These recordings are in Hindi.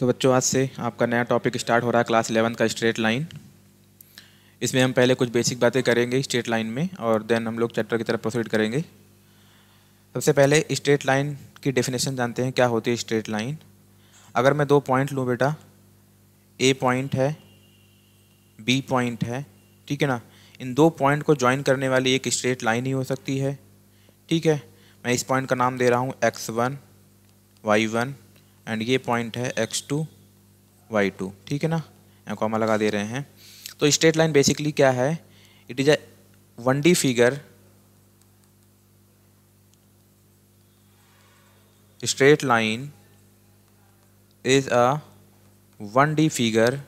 तो बच्चों आज से आपका नया टॉपिक स्टार्ट हो रहा है क्लास इलेवन का स्ट्रेट लाइन इसमें हम पहले कुछ बेसिक बातें करेंगे स्ट्रेट लाइन में और देन हम लोग चैप्टर की तरफ प्रोसीड करेंगे सबसे पहले स्ट्रेट लाइन की डेफिनेशन जानते हैं क्या होती है स्ट्रेट लाइन अगर मैं दो पॉइंट लूँ बेटा ए पॉइंट है बी पॉइंट है ठीक है ना इन दो पॉइंट को ज्वाइन करने वाली एक स्ट्रेट लाइन ही हो सकती है ठीक है मैं इस पॉइंट का नाम दे रहा हूँ x one Y one and ये पॉइंट है एक्स टू वाई टू ठीक है ना यहाँ कॉमा लगा दे रहे हैं तो स्ट्रेट लाइन बेसिकली क्या है it is a one D figure straight line is a one D figure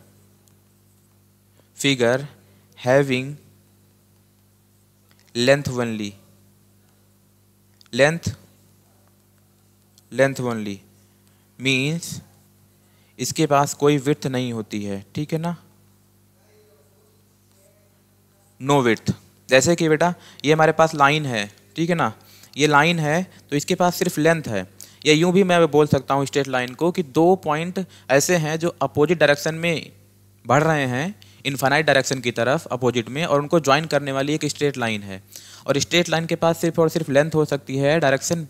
figure having length only length length only means इसके पास कोई विर्थ नहीं होती है ठीक है ना नो विर्थ जैसे कि बेटा ये हमारे पास लाइन है ठीक है ना ये लाइन है तो इसके पास सिर्फ लेंथ है या यूं भी मैं बोल सकता हूँ स्ट्रेट लाइन को कि दो पॉइंट ऐसे हैं जो अपोजिट डायरेक्शन में बढ़ रहे हैं इन्फानाइट डायरेक्शन की तरफ अपोजिट में और उनको ज्वाइन करने वाली एक स्ट्रेट लाइन है और स्ट्रेट लाइन के पास सिर्फ और सिर्फ लेंथ हो सकती है डायरेक्शन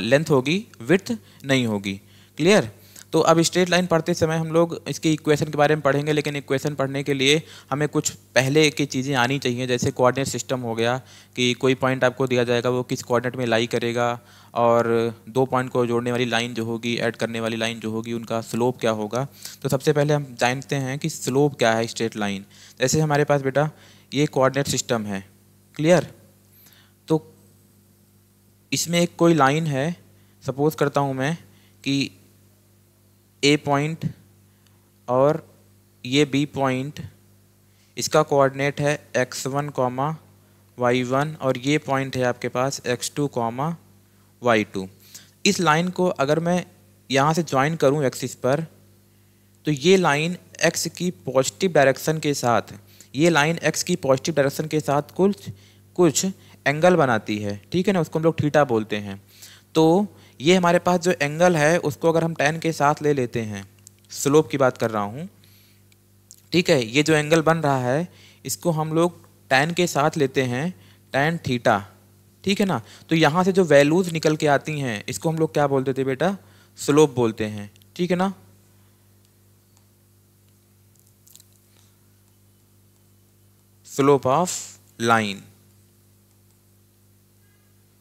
लेंथ होगी विथ नहीं होगी क्लियर तो अब स्ट्रेट लाइन पढ़ते समय हम लोग इसके इक्वेशन के बारे में पढ़ेंगे लेकिन इक्वेशन पढ़ने के लिए हमें कुछ पहले की चीज़ें आनी चाहिए जैसे कोऑर्डिनेट सिस्टम हो गया कि कोई पॉइंट आपको दिया जाएगा वो किस कोऑर्डिनेट में लाई करेगा और दो पॉइंट को जोड़ने वाली लाइन जो होगी ऐड करने वाली लाइन जो होगी उनका स्लोप क्या होगा तो सबसे पहले हम जानते हैं कि स्लोप क्या है स्ट्रेट लाइन जैसे हमारे पास बेटा ये कोऑर्डिनेट सिस्टम है क्लियर तो इसमें एक कोई लाइन है सपोज करता हूँ मैं कि ए पॉइंट और ये बी पॉइंट इसका कोऑर्डिनेट है x one comma Y one और ये पॉइंट है आपके पास x two comma Y two इस लाइन को अगर मैं यहाँ से ज्वाइन करूँ एक्सिस पर तो ये लाइन एक्स की पॉजिटिव डायरेक्शन के साथ ये लाइन एक्स की पॉजिटिव डायरेक्शन के साथ कुछ कुछ एंगल बनाती है ठीक है ना उसको हम लोग थीटा बोलते हैं तो ये हमारे पास जो एंगल है उसको अगर हम टेन के साथ ले लेते हैं स्लोप की बात कर रहा हूँ ठीक है ये जो एंगल बन रहा है इसको हम लोग टेन के साथ लेते हैं टेन थीटा ठीक है ना तो यहाँ से जो वैल्यूज़ निकल के आती हैं इसको हम लोग क्या बोलते थे बेटा स्लोप बोलते हैं ठीक है ना slope of line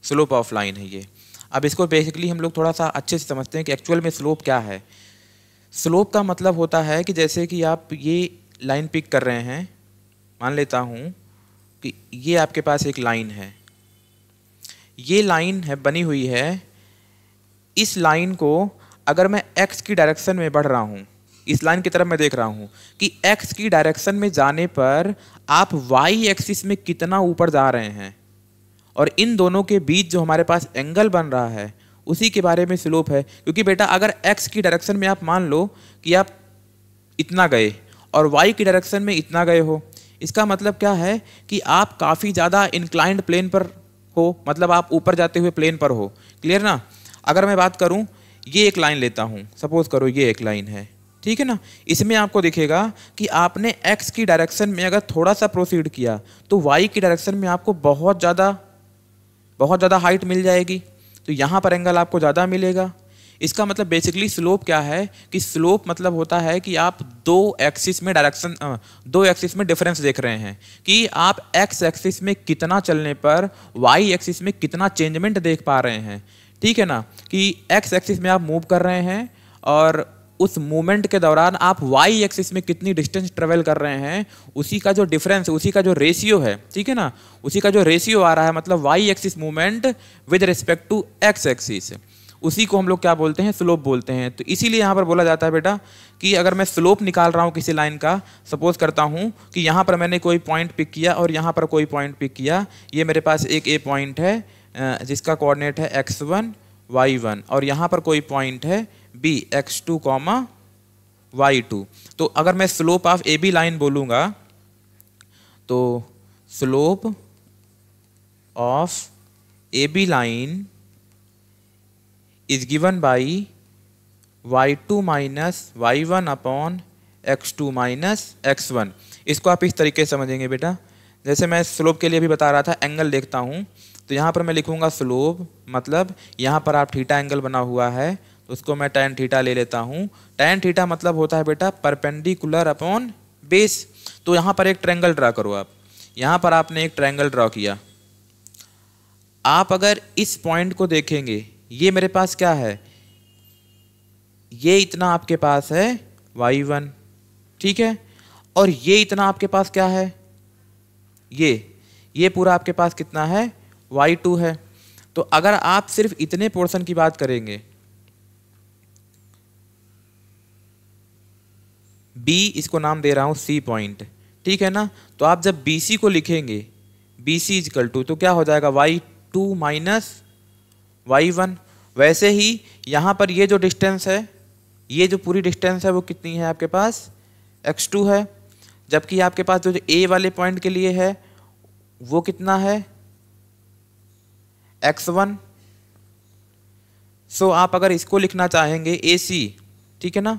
slope of line है ये अब इसको बेसिकली हम लोग थोड़ा सा अच्छे से समझते हैं कि एक्चुअल में स्लोप क्या है स्लोप का मतलब होता है कि जैसे कि आप ये लाइन पिक कर रहे हैं मान लेता हूँ कि ये आपके पास एक लाइन है ये लाइन है बनी हुई है इस लाइन को अगर मैं एक्स की डायरेक्शन में बढ़ रहा हूँ इस लाइन की तरफ मैं देख रहा हूँ कि एक्स की डायरेक्शन में जाने पर आप वाई एक्सिस में कितना ऊपर जा रहे हैं और इन दोनों के बीच जो हमारे पास एंगल बन रहा है उसी के बारे में स्लोप है क्योंकि बेटा अगर एक्स की डायरेक्शन में आप मान लो कि आप इतना गए और वाई की डायरेक्शन में इतना गए हो इसका मतलब क्या है कि आप काफ़ी ज़्यादा इंक्लाइंड प्लेन पर हो मतलब आप ऊपर जाते हुए प्लेन पर हो क्लियर ना अगर मैं बात करूँ ये एक लाइन लेता हूँ सपोज़ करो ये एक लाइन है ठीक है ना इसमें आपको दिखेगा कि आपने एक्स की डायरेक्शन में अगर थोड़ा सा प्रोसीड किया तो वाई की डायरेक्शन में आपको बहुत ज़्यादा बहुत ज़्यादा हाइट मिल जाएगी तो यहाँ पर एंगल आपको ज़्यादा मिलेगा इसका मतलब बेसिकली स्लोप क्या है कि स्लोप मतलब होता है कि आप दो एक्सिस में डायरेक्शन दो एक्सिस में डिफरेंस देख रहे हैं कि आप एक्स एक्सिस में कितना चलने पर वाई एक्सिस में कितना चेंजमेंट देख पा रहे हैं ठीक है ना कि एक्स एक्सिस में आप मूव कर रहे हैं और उस मूवमेंट के दौरान आप वाई एक्सिस में कितनी डिस्टेंस ट्रेवल कर रहे हैं उसी का जो डिफरेंस उसी का जो रेशियो है ठीक है ना उसी का जो रेशियो आ रहा है मतलब y axis movement with respect to x axis उसी को हम लोग क्या बोलते हैं स्लोप बोलते हैं तो इसीलिए यहाँ पर बोला जाता है बेटा कि अगर मैं स्लोप निकाल रहा हूँ किसी लाइन का सपोज करता हूँ कि यहाँ पर मैंने कोई पॉइंट पिक किया और यहाँ पर कोई पॉइंट पिक किया ये मेरे पास एक ए पॉइंट है जिसका कोऑर्डिनेट है एक्स वन वाई वन और यहाँ पर कोई पॉइंट है B x two comma Y two तो अगर मैं slope of A B line बोलूंगा तो slope of A B line is given by y two minus Y one upon x two minus x one इसको आप इस तरीके से समझेंगे बेटा जैसे मैं स्लोप के लिए भी बता रहा था एंगल देखता हूँ तो यहाँ पर मैं लिखूँगा स्लोप मतलब यहाँ पर आप थीटा एंगल बना हुआ है उसको मैं टेन थीटा ले लेता हूँ टेन थीटा मतलब होता है बेटा परपेंडिकुलर अपॉन बेस तो यहाँ पर एक ट्रैंगल ड्रा करो आप यहाँ पर आपने एक ट्रैंगल ड्रा किया आप अगर इस पॉइंट को देखेंगे ये मेरे पास क्या है ये इतना आपके पास है वाई वन ठीक है और ये इतना आपके पास क्या है ये ये पूरा आपके पास कितना है वाई टू है तो अगर आप सिर्फ इतने पोर्शन की बात करेंगे बी इसको नाम दे रहा हूँ सी पॉइंट ठीक है ना तो आप जब बी सी को लिखेंगे बी सी इजकल टू तो क्या हो जाएगा y two minus Y one वैसे ही यहाँ पर ये जो डिस्टेंस है ये जो पूरी डिस्टेंस है वो कितनी है आपके पास एक्स टू है जबकि आपके पास जो ए वाले पॉइंट के लिए है वो कितना है एक्स वन सो आप अगर इसको लिखना चाहेंगे ए सी ठीक है ना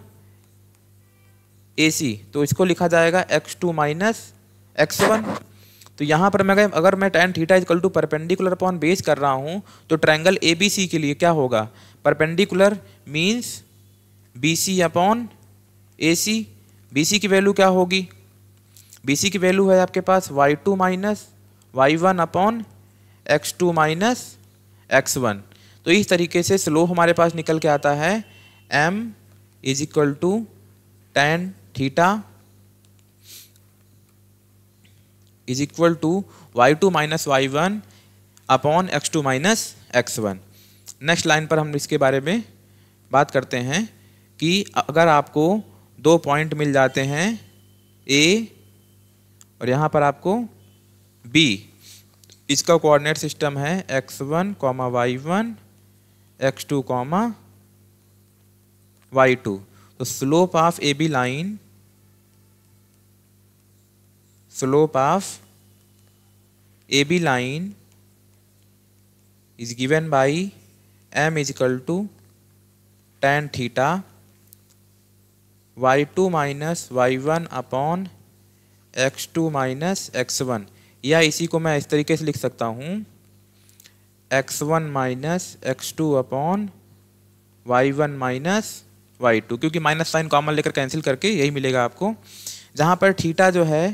ए सी तो इसको लिखा जाएगा x two minus x one तो यहाँ पर मैं अगर मैं tan theta is equal to perpendicular upon base कर रहा हूँ तो ट्रायंगल ए बी सी के लिए क्या होगा perpendicular means B C upon A C B C की वैल्यू क्या होगी बी सी की वैल्यू है आपके पास y two minus Y one upon x two minus x one तो इस तरीके से स्लो हमारे पास निकल के आता है m is equal to tan theta is equal to Y two minus Y one upon x two minus x one next line पर हम इसके बारे में बात करते हैं कि अगर आपको दो पॉइंट मिल जाते हैं ए और यहाँ पर आपको बी इसका कोऑर्डिनेट सिस्टम है x one comma Y one x two comma Y two तो slope of A B line slope of AB line is given by m is equal to tan theta y2 minus Y one upon x two minus x one या इसी को मैं इस तरीके से लिख सकता हूँ x one minus x two upon y one minus y two क्योंकि माइनस साइन कॉमन लेकर कैंसिल करके यही मिलेगा आपको जहाँ पर थीटा जो है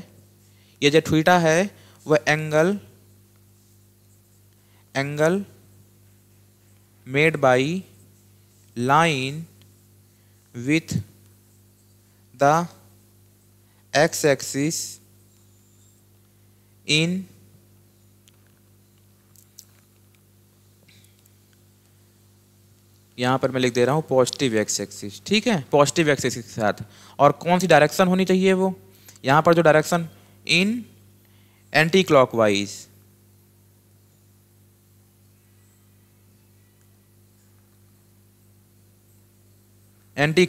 ये जो थीटा है वह angle angle made by line with the x axis इन यहाँ पर मैं लिख दे रहा हूँ पॉजिटिव एक्स एक्सिस ठीक है पॉजिटिव एक्स एक्सिस के साथ और कौन सी डायरेक्शन होनी चाहिए वो यहाँ पर जो direction in anti-clockwise. Anti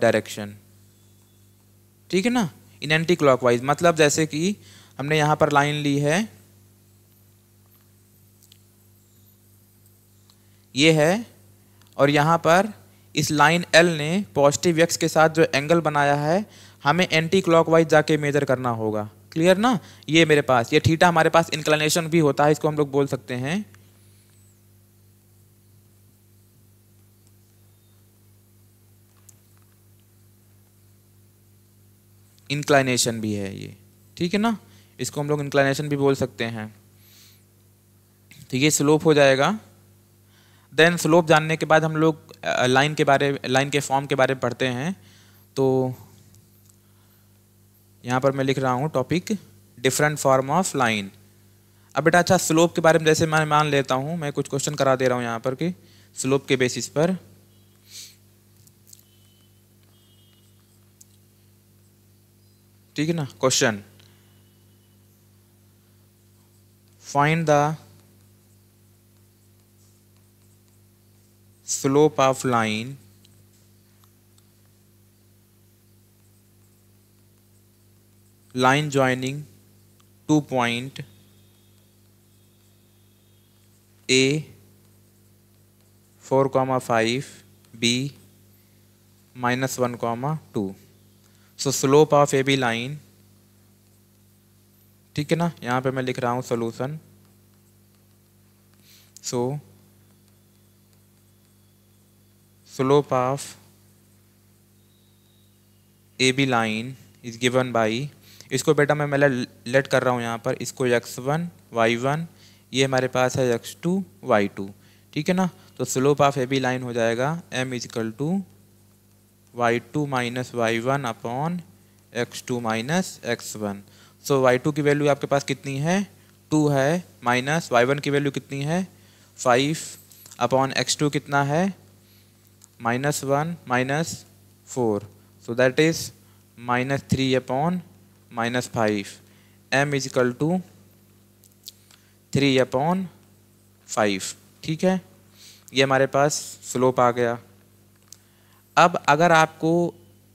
direction ठीक है ना इन एंटी क्लॉकवाइज मतलब जैसे कि हमने यहां पर लाइन ली है ये है और यहां पर इस लाइन एल ने पॉजिटिव एक्स के साथ जो एंगल बनाया है हमें एंटी क्लॉकवाइज जाके मेजर करना होगा क्लियर ना ये मेरे पास ये थीटा हमारे पास इंक्लाइनेशन भी होता है इसको हम लोग बोल सकते हैं इंक्लाइनेशन भी है ये ठीक है ना इसको हम लोग इंक्लाइनेशन भी बोल सकते हैं तो ये स्लोप हो जाएगा देन स्लोप जानने के बाद हम लोग लाइन के बारे लाइन के फॉर्म के बारे में पढ़ते हैं तो यहाँ पर मैं लिख रहा हूँ topic different form of line अब बेटा अच्छा स्लोप के बारे में जैसे मैं मान लेता हूँ मैं कुछ क्वेश्चन करा दे रहा हूँ यहाँ पर कि स्लोप के बेसिस पर ठीक है ना question find the slope of line line joining two point A four comma five B minus one comma two so slope of A B line ठीक है ना यहाँ पे मैं लिख रहा हूँ solution so slope of A B line is given by इसको बेटा मैं मैं लेट कर रहा हूँ यहाँ पर इसको यक्स वन वाई वन ये हमारे पास है यक्स टू वाई टू ठीक है ना तो slope of A B line हो जाएगा m is equal to Y two minus Y one upon x two minus x one so y two की वैल्यू आपके पास कितनी है टू है माइनस वाई वन की वैल्यू कितनी है फाइव अपॉन एक्स टू कितना है minus one minus four so that is minus three upon minus five m is equal to three upon five ठीक है ये हमारे पास स्लोप आ गया अब अगर आपको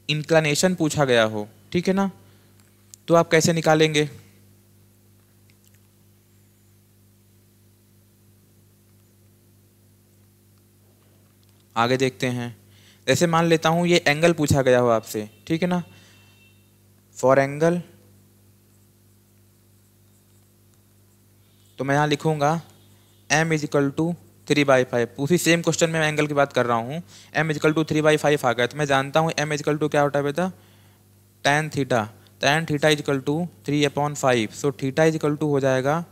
इंक्लानेशन पूछा गया हो ठीक है ना तो आप कैसे निकालेंगे आगे देखते हैं जैसे मान लेता हूँ ये एंगल पूछा गया हो आपसे ठीक है ना फॉर एंगल तो मैं यहाँ लिखूंगा m is equal to three by five उसी सेम क्वेश्चन में मैं एंगल की बात कर रहा हूँ m is equal to three by five आ गया तो मैं जानता हूँ एम इजकल टू क्या होता है बेटा tan theta tan theta is equal to three upon five so theta is equal to हो जाएगा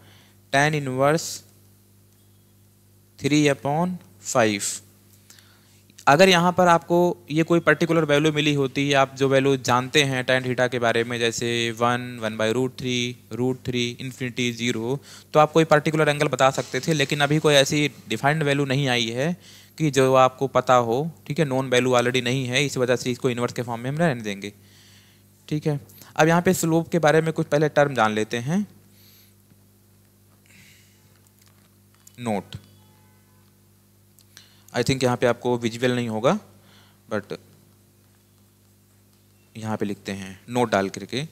tan inverse three upon five अगर यहाँ पर आपको ये कोई पर्टिकुलर वैल्यू मिली होती है आप जो वैल्यू जानते हैं टेन थीटा के बारे में जैसे one one by root three root three infinity zero तो आप कोई पर्टिकुलर एंगल बता सकते थे लेकिन अभी कोई ऐसी डिफाइंड वैल्यू नहीं आई है कि जो आपको पता हो ठीक है नॉन वैल्यू ऑलरेडी नहीं है इस वजह से इसको इन्वर्स के फॉर्म में हम रहने देंगे ठीक है अब यहाँ पे स्लोप के बारे में कुछ पहले टर्म जान लेते हैं नोट आई थिंक यहाँ पे आपको विजुअल नहीं होगा बट यहाँ पे लिखते हैं नोट डाल करके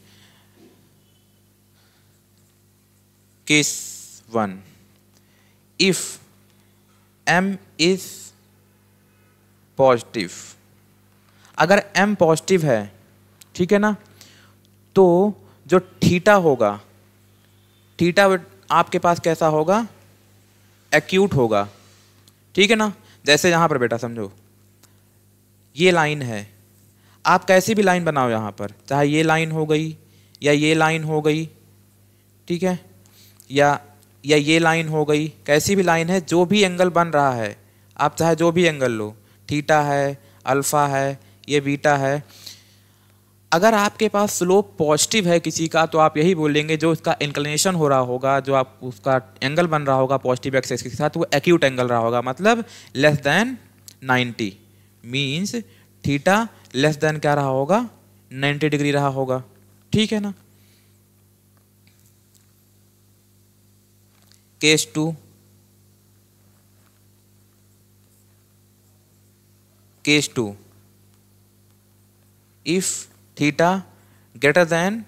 case one if M is positive अगर एम पॉजिटिव है ठीक है ना तो जो थीटा होगा थीटा आपके पास कैसा होगा एक्यूट होगा ठीक है ना जैसे यहाँ पर बेटा समझो ये लाइन है आप कैसी भी लाइन बनाओ यहाँ पर चाहे ये लाइन हो गई या ये लाइन हो गई ठीक है या या ये लाइन हो गई कैसी भी लाइन है जो भी एंगल बन रहा है आप चाहे जो भी एंगल लो थीटा है अल्फ़ा है ये बीटा है अगर आपके पास स्लोप पॉजिटिव है किसी का तो आप यही बोलेंगे जो उसका इंक्लिनेशन हो रहा होगा जो आप उसका एंगल बन रहा होगा पॉजिटिव एक्सेस के साथ वो एक्यूट एंगल रहा होगा मतलब less than 90 means theta less than क्या रहा होगा 90 डिग्री रहा होगा ठीक है ना case two case two if theta greater than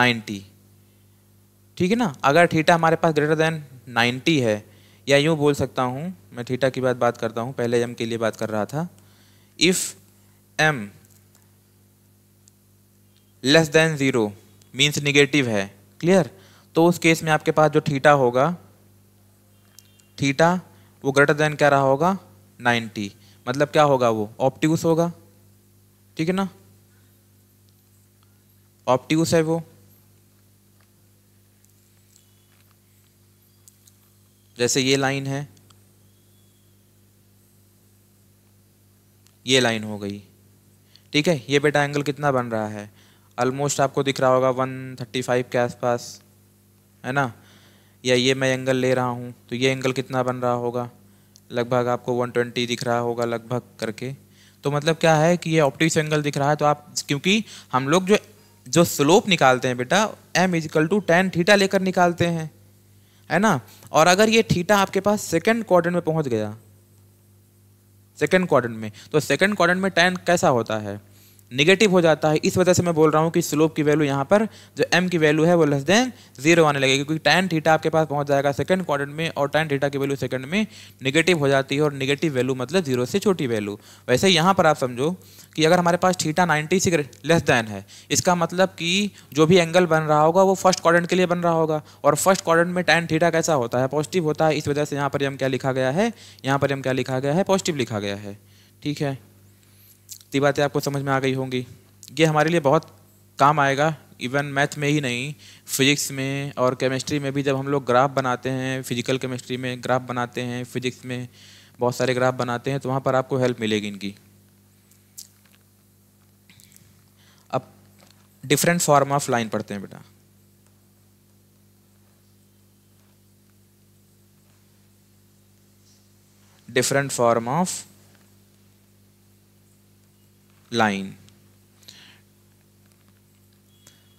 90 ठीक है ना अगर थीटा हमारे पास ग्रेटर देन 90 है या यूँ बोल सकता हूँ मैं थीटा की बात बात करता हूँ पहले एम के लिए बात कर रहा था if M less than zero means negative है क्लियर तो उस केस में आपके पास जो थीटा होगा थीटा वो ग्रेटर देन क्या रहा होगा 90 मतलब क्या होगा वो ऑप्टिकस होगा ठीक है ना ऑप्टिक्स है वो जैसे ये लाइन है ये लाइन हो गई ठीक है ये बेटा एंगल कितना बन रहा है ऑलमोस्ट आपको दिख रहा होगा 135 के आसपास है ना या ये मैं एंगल ले रहा हूँ तो ये एंगल कितना बन रहा होगा लगभग आपको 120 दिख रहा होगा लगभग करके तो मतलब क्या है कि ये ऑप्टिक्स एंगल दिख रहा है तो आप क्योंकि हम लोग जो जो स्लोप निकालते हैं बेटा M is equal to tan theta लेकर निकालते हैं है ना और अगर ये थीटा आपके पास सेकेंड क्वाड्रेंट में पहुंच गया सेकेंड क्वाड्रेंट में तो सेकेंड क्वाड्रेंट में टेन कैसा होता है निगेटिव हो जाता है इस वजह से मैं बोल रहा हूँ कि स्लोप की वैल्यू यहाँ पर जो एम की वैल्यू है वो लेस देन जीरो आने लगेगी क्योंकि टैन थीटा आपके पास पहुँच जाएगा सेकंड क्वार्टर में और टैन थीटा की वैल्यू सेकंड में निगेटिव हो जाती है और निगेटिव वैल्यू मतलब जीरो से छोटी वैल्यू वैसे यहाँ पर आप समझो कि अगर हमारे पास थीटा नाइन्टी से लेस देन है इसका मतलब कि जो भी एंगल बन रहा होगा वो फर्स्ट क्वार्टर के लिए बन रहा होगा और फर्स्ट क्वार्टर में टैन थीटा कैसा होता है पॉजिटिव होता है इस वजह से यहाँ पर हम क्या लिखा गया है यहाँ पर हम क्या लिखा गया है पॉजिटिव लिखा गया है ठीक है इतनी बातें आपको समझ में आ गई होंगी ये हमारे लिए बहुत काम आएगा इवन मैथ में ही नहीं फिजिक्स में और केमिस्ट्री में भी जब हम लोग ग्राफ बनाते हैं फिजिकल केमिस्ट्री में ग्राफ बनाते हैं फिजिक्स में बहुत सारे ग्राफ बनाते हैं तो वहाँ पर आपको हेल्प मिलेगी इनकी अब डिफरेंट फॉर्म ऑफ लाइन पढ़ते हैं बेटा डिफरेंट फॉर्म ऑफ लाइन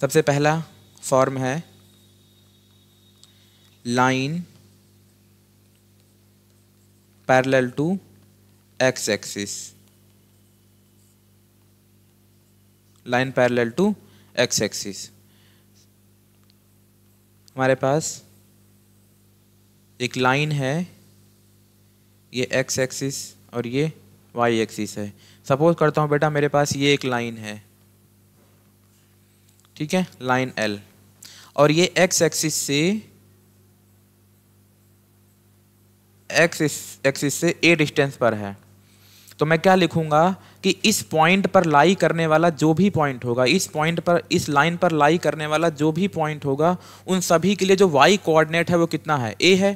सबसे पहला फॉर्म है line parallel to x axis line parallel to x axis हमारे पास एक लाइन है ये एक्स एक्सिस और ये वाई एक्सिस है सपोज करता हूँ बेटा मेरे पास ये एक लाइन है ठीक है लाइन एल और ये एक्स एक्सिस से एक्स एक्सिस से ए डिस्टेंस पर है तो मैं क्या लिखूंगा कि इस पॉइंट पर लाई करने वाला जो भी पॉइंट होगा इस पॉइंट पर इस लाइन पर लाई करने वाला जो भी पॉइंट होगा उन सभी के लिए जो वाई कोऑर्डिनेट है वो कितना है ए है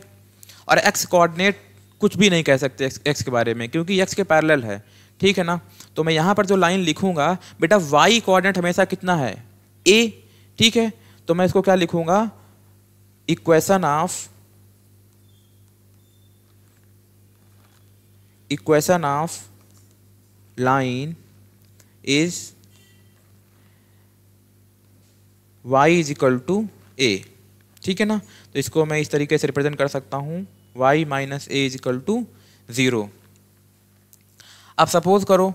और एक्स कोऑर्डिनेट कुछ भी नहीं कह सकते एक्स के बारे में क्योंकि एक्स के पैरेलल है ठीक है ना तो मैं यहाँ पर जो लाइन लिखूंगा बेटा वाई कोऑर्डिनेट हमेशा कितना है ए ठीक है तो मैं इसको क्या लिखूंगा equation of equation of line is Y is equal to A ठीक है ना तो इसको मैं इस तरीके से रिप्रेजेंट कर सकता हूँ Y minus A is equal to zero अब सपोज़ करो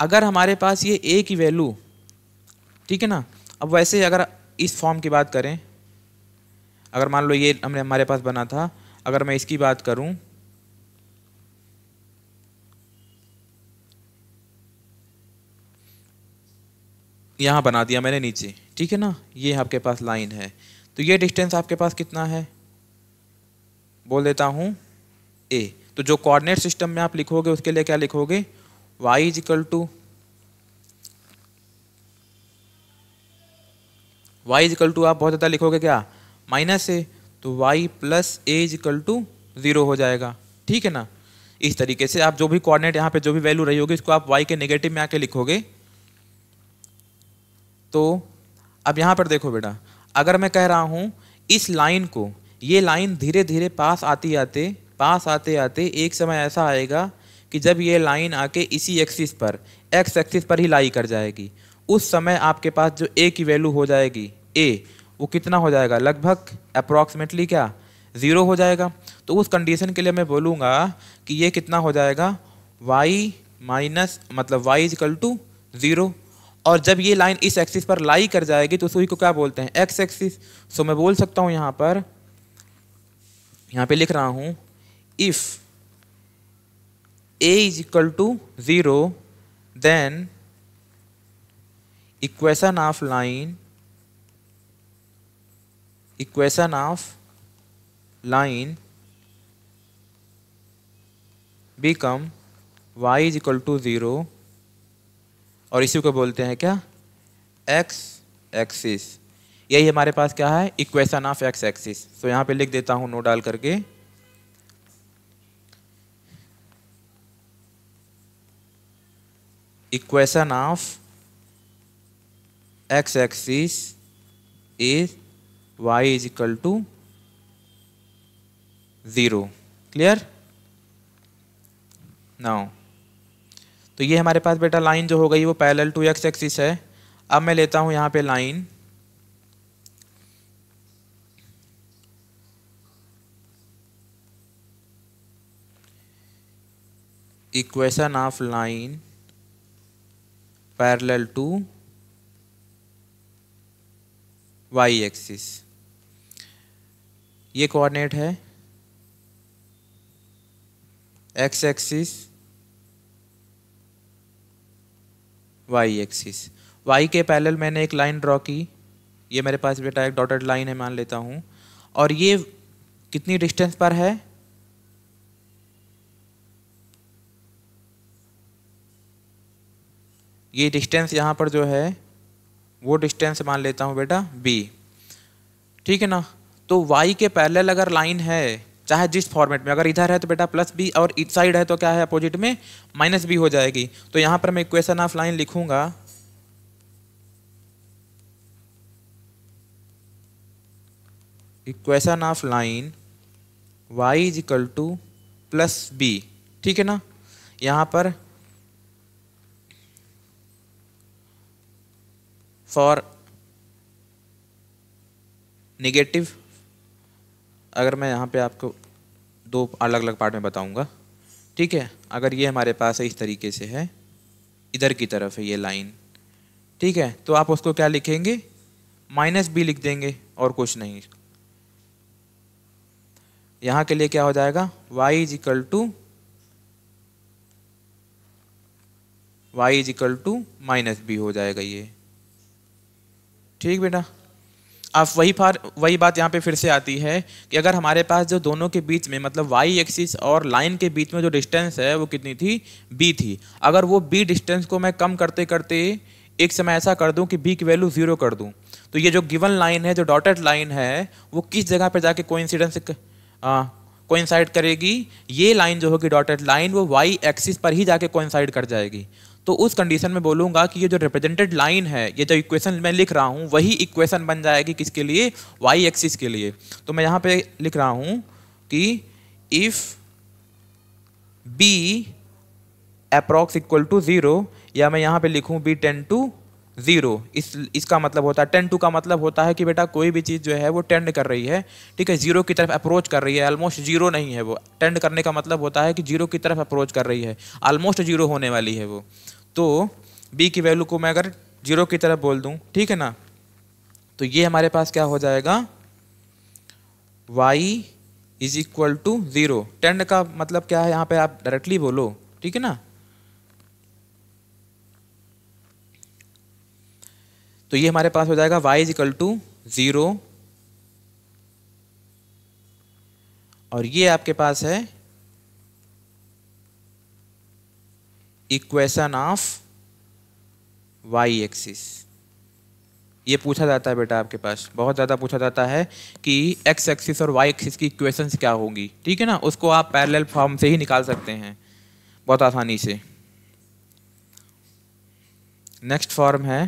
अगर हमारे पास ये ए की वैल्यू ठीक है ना अब वैसे अगर इस फॉर्म की बात करें अगर मान लो ये हमने हमारे पास बना था अगर मैं इसकी बात करूं यहाँ बना दिया मैंने नीचे ठीक है ना ये आपके पास लाइन है तो ये डिस्टेंस आपके पास कितना है बोल देता हूँ ए तो जो कोऑर्डिनेट सिस्टम में आप लिखोगे उसके लिए क्या लिखोगे y is equal to y is equal to आप बहुत ज़्यादा लिखोगे क्या माइनस ए तो y plus A is equal to zero हो जाएगा ठीक है ना इस तरीके से आप जो भी कोऑर्डिनेट यहाँ पे जो भी वैल्यू रही होगी इसको आप y के नेगेटिव में आके लिखोगे तो अब यहाँ पर देखो बेटा अगर मैं कह रहा हूँ इस लाइन को ये लाइन धीरे धीरे पास आती आते पास आते आते एक समय ऐसा आएगा कि जब ये लाइन आके इसी एक्सिस पर एक्स एक्सिस पर ही लाई कर जाएगी उस समय आपके पास जो ए की वैल्यू हो जाएगी ए वो कितना हो जाएगा लगभग अप्रॉक्सीमेटली क्या ज़ीरो हो जाएगा तो उस कंडीशन के लिए मैं बोलूँगा कि ये कितना हो जाएगा वाई माइनस मतलब वाई इजकल टू ज़ीरो और जब ये लाइन इस एक्सिस पर लाई कर जाएगी तो सुई को क्या बोलते हैं एक्स एक्सिस सो मैं बोल सकता हूँ यहाँ पर यहाँ पे लिख रहा हूँ if a is equal to 0 then equation of line equation of line become y is equal to 0 और इसी को बोलते हैं क्या x एक्सिस यही हमारे पास क्या है इक्वेशन ऑफ x एक्सिस तो यहाँ पे लिख देता हूँ नो डाल करके equation of x axis is y is equal to 0 clear now तो ये हमारे पास बेटा लाइन जो हो गई वो पैरेलल टू एक्स एक्सिस है अब मैं लेता हूं यहां पे line equation of line parallel to y axis ये कोऑर्डिनेट है x axis y axis y के पैरेलल मैंने एक लाइन ड्रॉ की ये मेरे पास बेटा एक डॉटेड लाइन है मान लेता हूँ और ये कितनी डिस्टेंस पर है ये डिस्टेंस यहाँ पर जो है वो डिस्टेंस मान लेता हूँ बेटा बी ठीक है ना तो वाई के पहले अगर लाइन है चाहे जिस फॉर्मेट में अगर इधर है तो बेटा प्लस बी और इस साइड है तो क्या है अपोजिट में माइनस बी हो जाएगी तो यहाँ पर मैं इक्वेशन ऑफ लाइन लिखूंगा equation of line Y is equal to plus B ठीक है ना यहाँ पर फॉर नेगेटिव अगर मैं यहाँ पे आपको दो अलग अलग पार्ट में बताऊँगा ठीक है अगर ये हमारे पास है इस तरीके से है इधर की तरफ है ये लाइन ठीक है तो आप उसको क्या लिखेंगे माइनस बी लिख देंगे और कुछ नहीं यहाँ के लिए क्या हो जाएगा Y is equal to Y is equal to minus B हो जाएगा ये ठीक बेटा अब वही फार वही बात यहाँ पे फिर से आती है कि अगर हमारे पास जो दोनों के बीच में मतलब वाई एक्सिस और लाइन के बीच में जो डिस्टेंस है वो कितनी थी बी थी अगर वो बी डिस्टेंस को मैं कम करते करते एक समय ऐसा कर दूं कि बी की वैल्यू ज़ीरो कर दूं तो ये जो गिवन लाइन है जो डॉटेड लाइन है वो किस जगह पर जाके कोइंसिडेंस कोइंसाइड करेगी ये लाइन जो होगी डॉटेड लाइन वो वाई एक्सिस पर ही जाके कोइंसाइड कर जाएगी तो उस कंडीशन में बोलूंगा कि ये जो रिप्रेजेंटेड लाइन है ये जो इक्वेशन मैं लिख रहा हूँ वही इक्वेशन बन जाएगी किसके लिए वाई एक्सिस के लिए तो मैं यहाँ पे लिख रहा हूँ कि if B approx equal to zero या मैं यहाँ पे लिखूँ बी टेन टू ज़ीरो इस इसका मतलब होता है टेन टू का मतलब होता है कि बेटा कोई भी चीज़ जो है वो टेंड कर रही है ठीक है ज़ीरो की तरफ अप्रोच कर रही है ऑलमोस्ट ज़ीरो नहीं है वो टेंड करने का मतलब होता है कि ज़ीरो की तरफ अप्रोच कर रही है ऑलमोस्ट ज़ीरो होने वाली है वो तो बी की वैल्यू को मैं अगर ज़ीरो की तरफ बोल दूँ ठीक है ना तो ये हमारे पास क्या हो जाएगा Y is equal to zero tend का मतलब क्या है यहाँ पर आप डायरेक्टली बोलो ठीक है ना तो ये हमारे पास हो जाएगा y is equal to zero और ये आपके पास है इक्वेशन ऑफ वाई एक्सिस ये पूछा जाता है बेटा आपके पास बहुत ज़्यादा पूछा जाता है कि एक्स एक्सिस और वाई एक्सिस की इक्वेशंस क्या होंगी ठीक है ना उसको आप पैरेलल फॉर्म से ही निकाल सकते हैं बहुत आसानी से नेक्स्ट फॉर्म है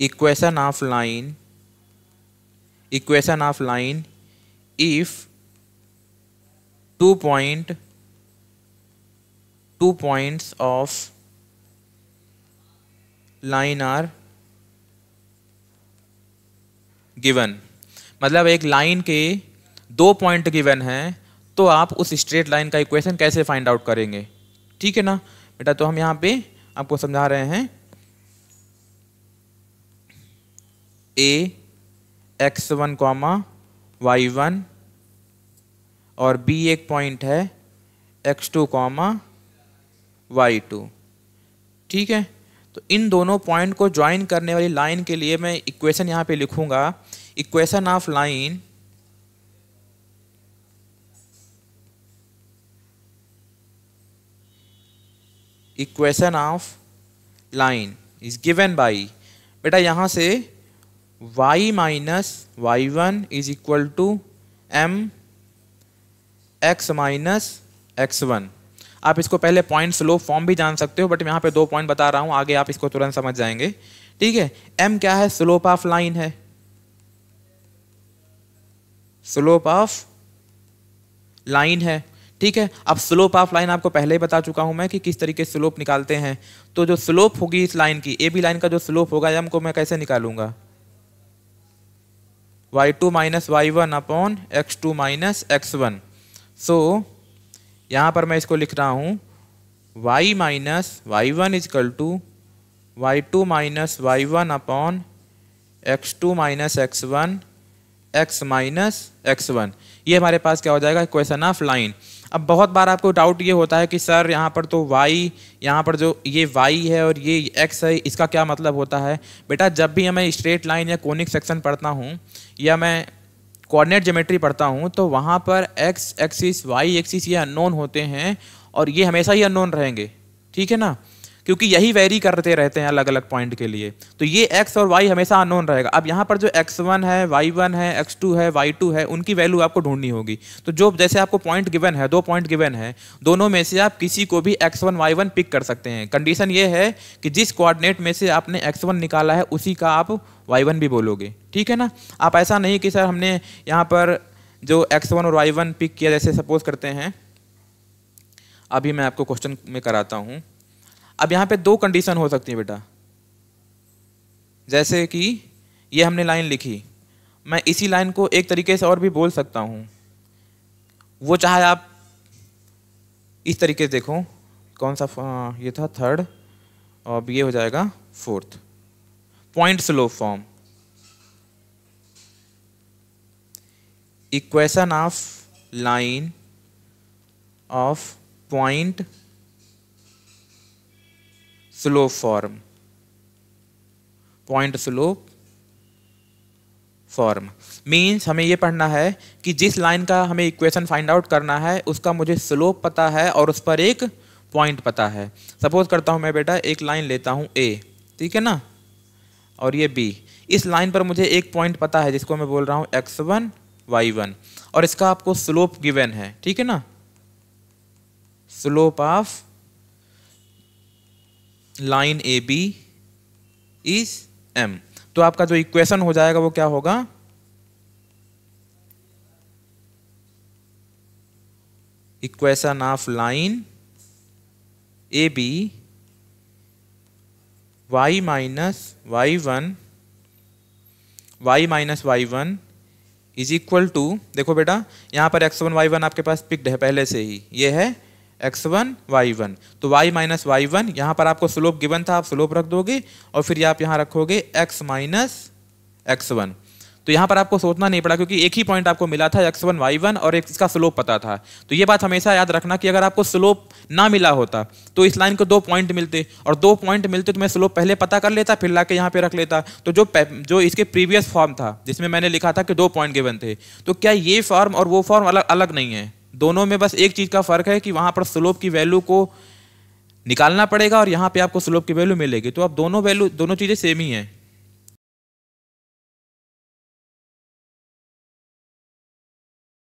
equation of line equation of line if two point two points of line are given मतलब एक लाइन के दो पॉइंट गिवन हैं तो आप उस स्ट्रेट लाइन का इक्वेशन कैसे फाइंड आउट करेंगे ठीक है ना बेटा तो हम यहाँ पे आपको समझा रहे हैं A X one comma Y one और बी एक पॉइंट है x two comma Y two ठीक है तो इन दोनों पॉइंट को ज्वाइन करने वाली लाइन के लिए मैं इक्वेशन यहाँ पे लिखूँगा equation of line equation of line is given by बेटा यहाँ से y Y y1 is equal to M X minus x one आप इसको पहले पॉइंट स्लो फॉर्म भी जान सकते हो बट यहाँ पे दो पॉइंट बता रहा हूँ आगे आप इसको तुरंत समझ जाएंगे ठीक है m क्या है स्लोप ऑफ लाइन है स्लोप ऑफ लाइन है ठीक है अब स्लोप ऑफ लाइन आपको पहले ही बता चुका हूं मैं कि किस तरीके से स्लोप निकालते हैं तो जो स्लोप होगी इस लाइन की ए बी लाइन का जो स्लोप होगा एम को मैं कैसे निकालूंगा Y two minus Y one upon x two minus x one so यहाँ पर मैं इसको लिख रहा हूँ Y minus Y one is equal to Y two minus Y one upon x two minus x one X minus x one ये हमारे पास क्या हो जाएगा क्वेश्चन ऑफ लाइन अब बहुत बार आपको डाउट ये होता है कि सर यहाँ पर तो वाई यहाँ पर जो ये वाई है और ये एक्स है इसका क्या मतलब होता है बेटा जब भी मैं स्ट्रेट लाइन या कोनिक सेक्शन पढ़ता हूँ या मैं कोऑर्डिनेट जोमेट्री पढ़ता हूँ तो वहाँ पर एक्स एक्सिस वाई एक्सिस ये अननोन होते हैं और ये हमेशा ही अननोन रहेंगे ठीक है ना क्योंकि यही वेरी करते रहते हैं अलग अलग पॉइंट के लिए तो ये एक्स और वाई हमेशा अनोन रहेगा अब यहाँ पर जो एक्स वन है वाई वन है एक्स टू है वाई टू है उनकी वैल्यू आपको ढूंढनी होगी तो जो जैसे आपको पॉइंट गिवन है दो पॉइंट गिवन है दोनों में से आप किसी को भी X one Y one pick कर सकते हैं कंडीशन ये है कि जिस कोऑर्डिनेट में से आपने एक्स वन निकाला है उसी का आप वाई वन भी बोलोगे ठीक है ना आप ऐसा नहीं कि सर हमने यहाँ पर जो एक्स वन और वाई वन पिक किया जैसे सपोज करते हैं अभी मैं आपको क्वेश्चन में कराता हूँ अब यहां पे दो कंडीशन हो सकती है बेटा जैसे कि ये हमने लाइन लिखी मैं इसी लाइन को एक तरीके से और भी बोल सकता हूं वो चाहे आप इस तरीके से देखो कौन सा ये था थर्ड और ये हो जाएगा fourth point slow form equation of line of point slope form point slope form means हमें ये पढ़ना है कि जिस लाइन का हमें इक्वेशन फाइंड आउट करना है उसका मुझे स्लोप पता है और उस पर एक पॉइंट पता है सपोज करता हूँ मैं बेटा एक लाइन लेता हूँ ए ठीक है ना और ये बी इस लाइन पर मुझे एक पॉइंट पता है जिसको मैं बोल रहा हूँ एक्स वन वाई वन और इसका आपको स्लोप गिवन है ठीक है ना slope of line A B is M तो आपका जो इक्वेशन हो जाएगा वो क्या होगा equation of line A B Y minus Y one Y minus Y one is equal to देखो बेटा यहां पर एक्स वन वाई वन आपके पास पिक्ड है पहले से ही ये है एक्स वन वाई वन तो वाई माइनस वाई वन यहाँ पर आपको स्लोप गिवन था आप स्लोप रख दोगे और फिर आप यहाँ रखोगे एक्स माइनस एक्स वन तो यहाँ पर आपको सोचना नहीं पड़ा क्योंकि एक ही पॉइंट आपको मिला था एक्स वन वाई वन और एक इसका स्लोप पता था तो ये बात हमेशा याद रखना कि अगर आपको स्लोप ना मिला होता तो इस लाइन को दो पॉइंट मिलते और दो पॉइंट मिलते तो मैं स्लोप पहले पता कर लेता फिर ला के यहाँ पर रख लेता तो जो जो इसके प्रीवियस फॉर्म था जिसमें मैंने लिखा था कि दो पॉइंट गिवन थे तो क्या ये फॉर्म और वो फॉर्म अलग अलग नहीं है दोनों में बस एक चीज़ का फ़र्क है कि वहाँ पर स्लोप की वैल्यू को निकालना पड़ेगा और यहाँ पे आपको स्लोप की वैल्यू मिलेगी तो आप दोनों वैल्यू दोनों चीज़ें सेम ही हैं